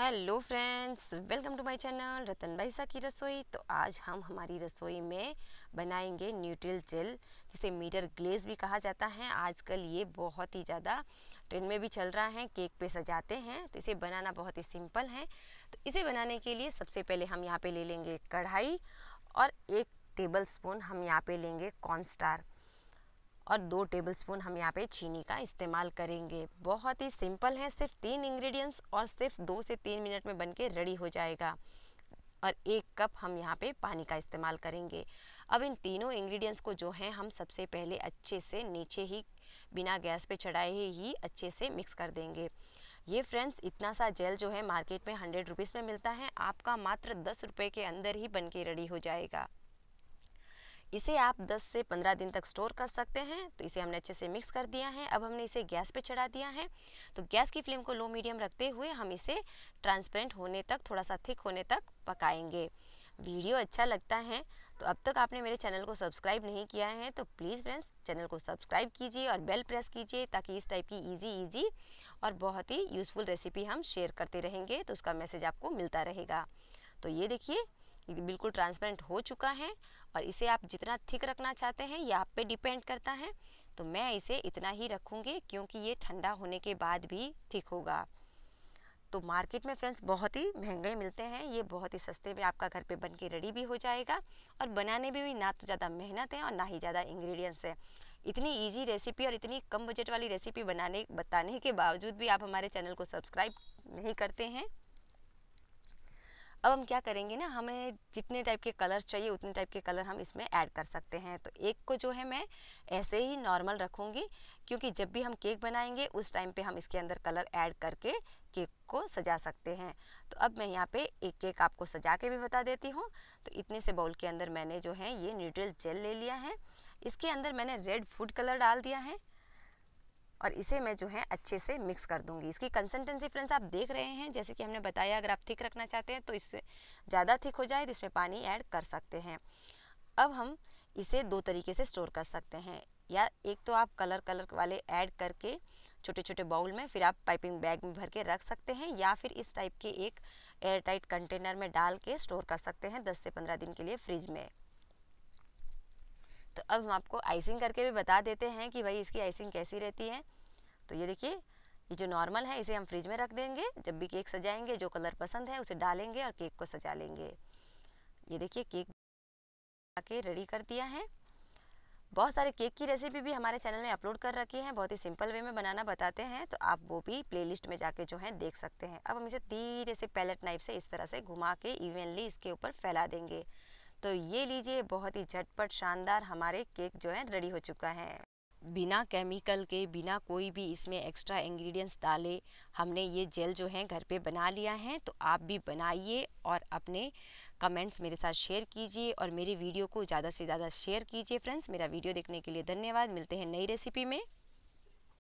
hello friends welcome to my channel Ratan भाई सा की रसोई तो आज हम हमारी रसोई में बनाएंगे न्यूट्रिल जेल जिसे मीटर ग्लेज भी कहा जाता है आजकल ये बहुत ही ज़्यादा ट्रेंड में भी चल रहा है केक पे सजाते हैं तो इसे बनाना बहुत ही सिंपल है तो इसे बनाने के लिए सबसे पहले हम यहाँ पर ले लेंगे कढ़ाई और एक टेबल स्पून हम यहाँ पर लेंगे कॉर्न और दो टेबलस्पून हम यहाँ पे चीनी का इस्तेमाल करेंगे बहुत ही सिंपल है सिर्फ तीन इंग्रेडिएंट्स और सिर्फ दो से तीन मिनट में बन के रेडी हो जाएगा और एक कप हम यहाँ पे पानी का इस्तेमाल करेंगे अब इन तीनों इंग्रेडिएंट्स को जो है हम सबसे पहले अच्छे से नीचे ही बिना गैस पे चढ़ाए ही अच्छे से मिक्स कर देंगे ये फ्रेंड्स इतना सा जेल जो है मार्केट में हंड्रेड रुपीज़ में मिलता है आपका मात्र दस रुपये के अंदर ही बन के रेडी हो जाएगा इसे आप 10 से 15 दिन तक स्टोर कर सकते हैं तो इसे हमने अच्छे से मिक्स कर दिया है अब हमने इसे गैस पे चढ़ा दिया है तो गैस की फ्लेम को लो मीडियम रखते हुए हम इसे ट्रांसपेरेंट होने तक थोड़ा सा थिक होने तक पकाएंगे वीडियो अच्छा लगता है तो अब तक आपने मेरे चैनल को सब्सक्राइब नहीं किया है तो प्लीज़ फ्रेंड्स चैनल को सब्सक्राइब कीजिए और बेल प्रेस कीजिए ताकि इस टाइप की इजी इजी और बहुत ही यूज़फुल रेसिपी हम शेयर करते रहेंगे तो उसका मैसेज आपको मिलता रहेगा तो ये देखिए बिल्कुल ट्रांसपेरेंट हो चुका है और इसे आप जितना थिक रखना चाहते हैं ये आप पे डिपेंड करता है तो मैं इसे इतना ही रखूँगी क्योंकि ये ठंडा होने के बाद भी ठीक होगा तो मार्केट में फ्रेंड्स बहुत ही महंगे मिलते हैं ये बहुत ही सस्ते में आपका घर पे बन के रेडी भी हो जाएगा और बनाने में भी ना तो ज़्यादा मेहनत है और ना ही ज़्यादा इंग्रेडिएंट्स है इतनी इजी रेसिपी और इतनी कम बजट वाली रेसिपी बनाने बताने के बावजूद भी आप हमारे चैनल को सब्सक्राइब नहीं करते हैं अब हम क्या करेंगे ना हमें जितने टाइप के कलर्स चाहिए उतने टाइप के कलर हम इसमें ऐड कर सकते हैं तो एक को जो है मैं ऐसे ही नॉर्मल रखूँगी क्योंकि जब भी हम केक बनाएंगे उस टाइम पे हम इसके अंदर कलर ऐड करके केक को सजा सकते हैं तो अब मैं यहाँ पे एक केक आपको सजा के भी बता देती हूँ तो इतने से बाउल के अंदर मैंने जो है ये न्यूट्रल जेल ले लिया है इसके अंदर मैंने रेड फूड कलर डाल दिया है और इसे मैं जो है अच्छे से मिक्स कर दूंगी इसकी कंसिस्टेंसी फ्रेंड्स आप देख रहे हैं जैसे कि हमने बताया अगर आप थिक रखना चाहते हैं तो इससे ज़्यादा थिक हो जाए तो इसमें पानी ऐड कर सकते हैं अब हम इसे दो तरीके से स्टोर कर सकते हैं या एक तो आप कलर कलर वाले ऐड करके छोटे छोटे बाउल में फिर आप पाइपिंग बैग में भर के रख सकते हैं या फिर इस टाइप के एक एयरटाइट कंटेनर में डाल के स्टोर कर सकते हैं दस से पंद्रह दिन के लिए फ्रिज में तो अब हम आपको आइसिंग करके भी बता देते हैं कि भाई इसकी आइसिंग कैसी रहती है तो ये देखिए ये जो नॉर्मल है इसे हम फ्रिज में रख देंगे जब भी केक सजाएंगे जो कलर पसंद है उसे डालेंगे और केक को सजा लेंगे ये देखिए केक के रेडी कर दिया है बहुत सारे केक की रेसिपी भी हमारे चैनल में अपलोड कर रखी है बहुत ही सिंपल वे में बनाना बताते हैं तो आप वो भी प्लेलिस्ट में जाके जो है देख सकते हैं अब हम इसे धीरे से पैलेट नाइफ से इस तरह से घुमा के इवनली इसके ऊपर फैला देंगे तो ये लीजिए बहुत ही झटपट शानदार हमारे केक जो है रेडी हो चुका है बिना केमिकल के बिना कोई भी इसमें एक्स्ट्रा इंग्रेडिएंट्स डाले हमने ये जेल जो है घर पे बना लिया है तो आप भी बनाइए और अपने कमेंट्स मेरे साथ शेयर कीजिए और मेरे वीडियो को ज़्यादा से ज़्यादा शेयर कीजिए फ्रेंड्स मेरा वीडियो देखने के लिए धन्यवाद मिलते हैं नई रेसिपी में